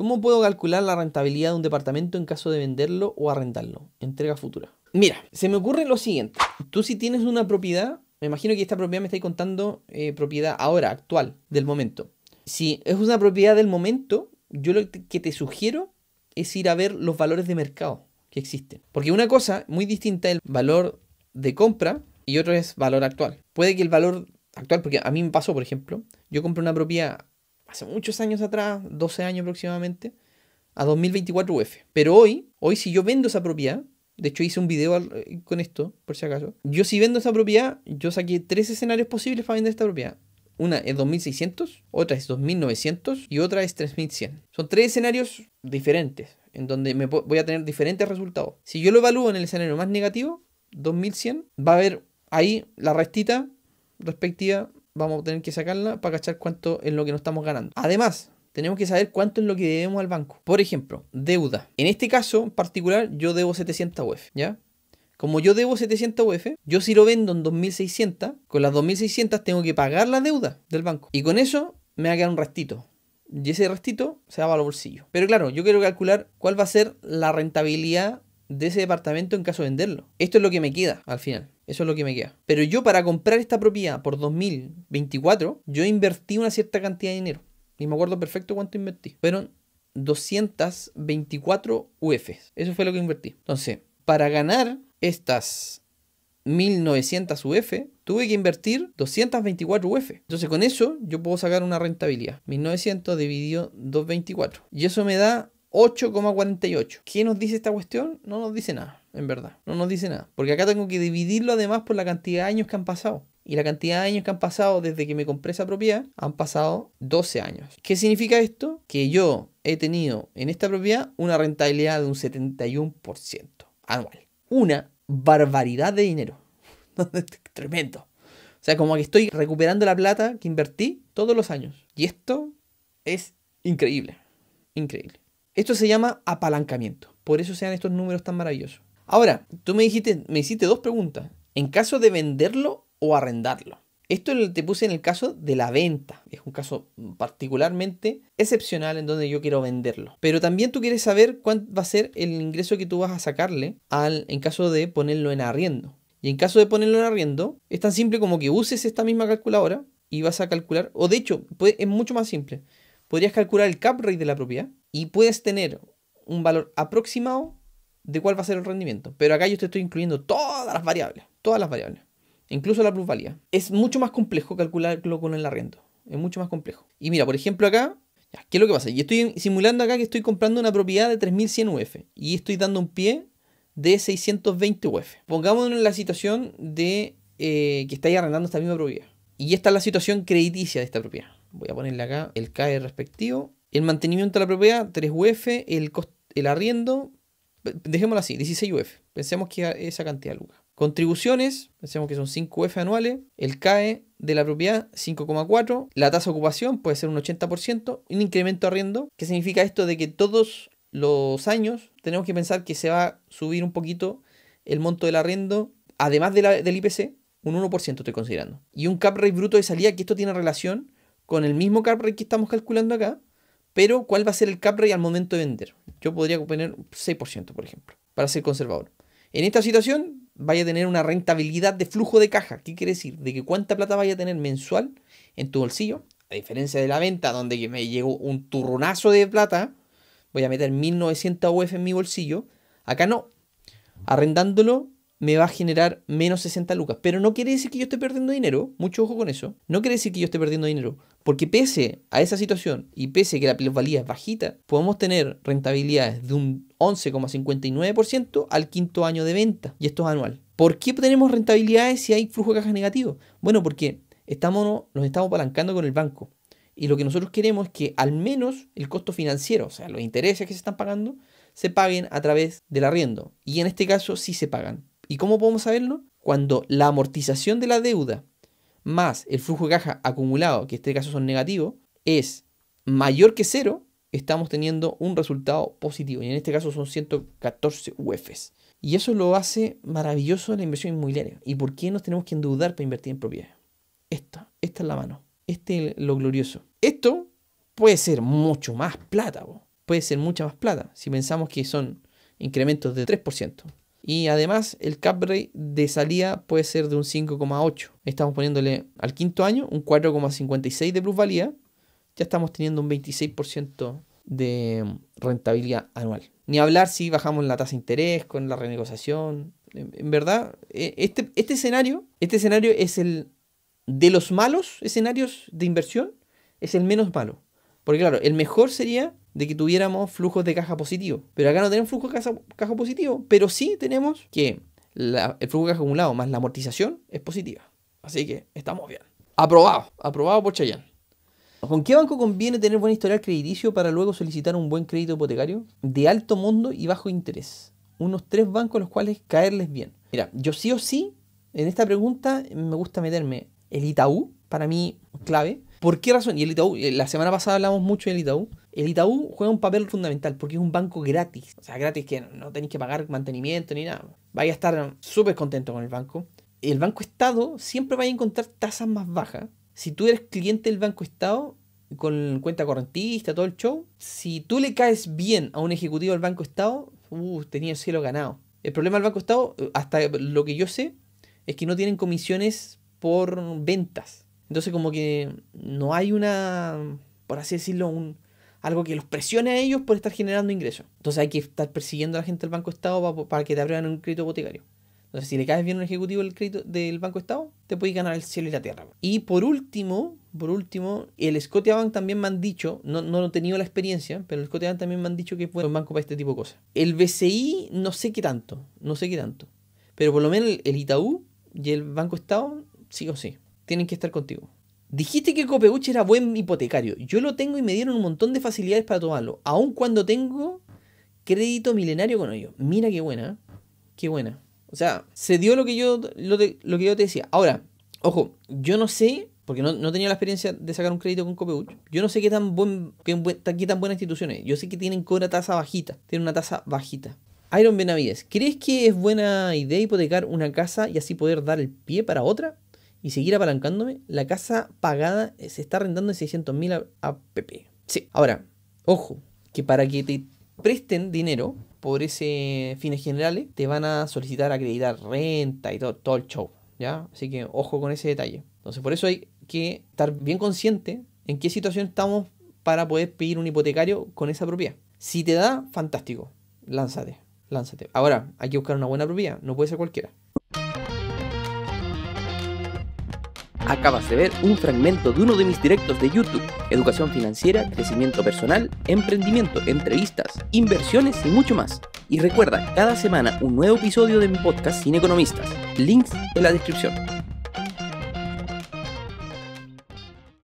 ¿Cómo puedo calcular la rentabilidad de un departamento en caso de venderlo o arrendarlo? Entrega futura. Mira, se me ocurre lo siguiente. Tú si tienes una propiedad, me imagino que esta propiedad me estáis contando eh, propiedad ahora, actual, del momento. Si es una propiedad del momento, yo lo que te sugiero es ir a ver los valores de mercado que existen. Porque una cosa muy distinta es el valor de compra y otro es valor actual. Puede que el valor actual, porque a mí me pasó, por ejemplo, yo compré una propiedad hace muchos años atrás, 12 años aproximadamente, a 2024 UF. Pero hoy, hoy si yo vendo esa propiedad, de hecho hice un video eh, con esto, por si acaso, yo si vendo esa propiedad, yo saqué tres escenarios posibles para vender esta propiedad. Una es 2600, otra es 2900 y otra es 3100. Son tres escenarios diferentes, en donde me voy a tener diferentes resultados. Si yo lo evalúo en el escenario más negativo, 2100, va a haber ahí la restita respectiva vamos a tener que sacarla para cachar cuánto es lo que nos estamos ganando. Además, tenemos que saber cuánto es lo que debemos al banco. Por ejemplo, deuda. En este caso en particular, yo debo 700 UF, ¿ya? Como yo debo 700 UF, yo si lo vendo en 2600, con las 2600 tengo que pagar la deuda del banco. Y con eso me va a quedar un restito. Y ese restito se va al bolsillo. Pero claro, yo quiero calcular cuál va a ser la rentabilidad de ese departamento en caso de venderlo. Esto es lo que me queda al final. Eso es lo que me queda. Pero yo para comprar esta propiedad por 2024, yo invertí una cierta cantidad de dinero. Y me acuerdo perfecto cuánto invertí. Fueron 224 UF. Eso fue lo que invertí. Entonces, para ganar estas 1900 UF, tuve que invertir 224 UF. Entonces, con eso yo puedo sacar una rentabilidad. 1900 dividido 224. Y eso me da 8,48. ¿Qué nos dice esta cuestión? No nos dice nada, en verdad. No nos dice nada. Porque acá tengo que dividirlo además por la cantidad de años que han pasado. Y la cantidad de años que han pasado desde que me compré esa propiedad, han pasado 12 años. ¿Qué significa esto? Que yo he tenido en esta propiedad una rentabilidad de un 71% anual. Una barbaridad de dinero. Tremendo. O sea, como que estoy recuperando la plata que invertí todos los años. Y esto es increíble. Increíble. Esto se llama apalancamiento. Por eso sean estos números tan maravillosos. Ahora, tú me dijiste, me hiciste dos preguntas. En caso de venderlo o arrendarlo. Esto te puse en el caso de la venta. Es un caso particularmente excepcional en donde yo quiero venderlo. Pero también tú quieres saber cuánto va a ser el ingreso que tú vas a sacarle al, en caso de ponerlo en arriendo. Y en caso de ponerlo en arriendo, es tan simple como que uses esta misma calculadora y vas a calcular, o de hecho, pues, es mucho más simple podrías calcular el cap rate de la propiedad y puedes tener un valor aproximado de cuál va a ser el rendimiento. Pero acá yo te estoy incluyendo todas las variables, todas las variables, incluso la plusvalía. Es mucho más complejo calcularlo con el arriendo, es mucho más complejo. Y mira, por ejemplo acá, ¿qué es lo que pasa? Yo estoy simulando acá que estoy comprando una propiedad de 3100 UF y estoy dando un pie de 620 UF. Pongámonos en la situación de eh, que estáis arrendando esta misma propiedad. Y esta es la situación crediticia de esta propiedad voy a ponerle acá el CAE respectivo, el mantenimiento de la propiedad, 3UF, el, arriendo, dejémoslo así, 16UF, pensemos que esa cantidad Luca. Contribuciones, pensemos que son 5 UF anuales, el CAE de la propiedad 5,4, la tasa de ocupación puede ser un 80%, un incremento de arriendo, qué significa esto de que todos los años tenemos que pensar que se va a subir un poquito el monto del arriendo, además del IPC, un 1% estoy considerando. Y un cap rate bruto de salida, que esto tiene relación con el mismo cap rate que estamos calculando acá, pero cuál va a ser el cap rate al momento de vender. Yo podría poner 6%, por ejemplo, para ser conservador. En esta situación vaya a tener una rentabilidad de flujo de caja. ¿Qué quiere decir? De que cuánta plata vaya a tener mensual en tu bolsillo. A diferencia de la venta, donde me llegó un turronazo de plata, voy a meter 1900 UF en mi bolsillo. Acá no. Arrendándolo me va a generar menos 60 lucas. Pero no quiere decir que yo esté perdiendo dinero. Mucho ojo con eso. No quiere decir que yo esté perdiendo dinero. Porque pese a esa situación y pese a que la plusvalía es bajita, podemos tener rentabilidades de un 11,59% al quinto año de venta, y esto es anual. ¿Por qué tenemos rentabilidades si hay flujo de caja negativo? Bueno, porque estamos, nos estamos apalancando con el banco. Y lo que nosotros queremos es que al menos el costo financiero, o sea, los intereses que se están pagando, se paguen a través del arriendo. Y en este caso sí se pagan. ¿Y cómo podemos saberlo? Cuando la amortización de la deuda más el flujo de caja acumulado, que en este caso son negativos, es mayor que cero, estamos teniendo un resultado positivo. Y en este caso son 114 UFs. Y eso lo hace maravilloso la inversión inmobiliaria. ¿Y por qué nos tenemos que endeudar para invertir en propiedades? Esta, esta es la mano. Este es lo glorioso. Esto puede ser mucho más plata. Puede ser mucha más plata. Si pensamos que son incrementos de 3%, y además el cap rate de salida puede ser de un 5,8. Estamos poniéndole al quinto año un 4,56 de plusvalía. Ya estamos teniendo un 26% de rentabilidad anual. Ni hablar si bajamos la tasa de interés con la renegociación. En, verdad, e, este, este, escenario, este escenario es el de los malos escenarios de inversión, es el menos malo. Porque claro, el mejor sería de que tuviéramos flujos de caja positivo. Pero acá no tenemos flujo de caja, positivo, pero sí tenemos que el flujo de caja acumulado más la amortización es positiva. Así que estamos bien. Aprobado, aprobado por Cheyenne. ¿Con qué banco conviene tener buen historial crediticio para luego solicitar un buen crédito hipotecario? De alto mundo y bajo interés. Unos tres bancos los cuales caerles bien. Mira, yo sí o sí, en esta pregunta me gusta meterme el Itaú, para mí clave. ¿Por qué razón? Y el Itaú, eh, la semana pasada hablamos mucho del Itaú. El Itaú juega un papel fundamental porque es un banco gratis. O sea, gratis que no tenéis que pagar mantenimiento ni nada. Vais a estar súper contento con el banco. El Banco Estado siempre va a encontrar tasas más bajas. Si tú eres cliente del Banco Estado, con cuenta correntista, todo el show, si tú le caes bien a un ejecutivo del Banco Estado, uh, tenía el cielo ganado. El problema del Banco Estado, hasta lo que yo sé, es que no tienen comisiones por ventas. Entonces como que no hay una, por así decirlo, un, algo que los presione a ellos por estar generando ingresos. Entonces hay que estar persiguiendo a la gente del Banco Estado para, que te aprueben un crédito hipotecario. Entonces, si le caes bien a un ejecutivo del crédito del Banco Estado, te puedes ganar el cielo y la tierra. Y por último, por último, el Scotiabank también me han dicho, no, lo he tenido la experiencia, pero el Scotiabank también me han dicho que es buen banco para este tipo de cosas. El BCI no sé qué tanto, no sé qué tanto. Pero por lo menos el, el Itaú y el Banco Estado, sí o sí, tienen que estar contigo. Dijiste que Copeuch era buen hipotecario. Yo lo tengo y me dieron un montón de facilidades para tomarlo. Aun cuando tengo crédito milenario con ellos. Mira qué buena. ¿eh? Qué buena. O sea, se dio lo que yo, lo, que yo te decía. Ahora, ojo, yo no sé, porque no, tenía la experiencia de sacar un crédito con Copeuch. Yo no sé qué tan, buen, qué, tan buena institución es. Yo sé que tienen cobra tasa bajita. Tienen una tasa bajita. Iron Benavides, ¿crees que es buena idea hipotecar una casa y así poder dar el pie para otra? y seguir apalancándome, la casa pagada eh, se está rentando en 600 mil APP. Sí, ahora, ojo, que para que te presten dinero por ese fines generales, te van a solicitar acreditar renta y todo, todo el show, ¿ya? Así que ojo con ese detalle. Entonces, por eso hay que estar bien consciente en qué situación estamos para poder pedir un hipotecario con esa propiedad. Si te da, fantástico, lánzate, lánzate. Ahora, hay que buscar una buena propiedad, no puede ser cualquiera. acabas de ver un fragmento de uno de mis directos de YouTube, educación financiera, crecimiento personal, emprendimiento, entrevistas, inversiones y mucho más. Y recuerda, cada semana un nuevo episodio de mi podcast Sin Economistas, links en la descripción.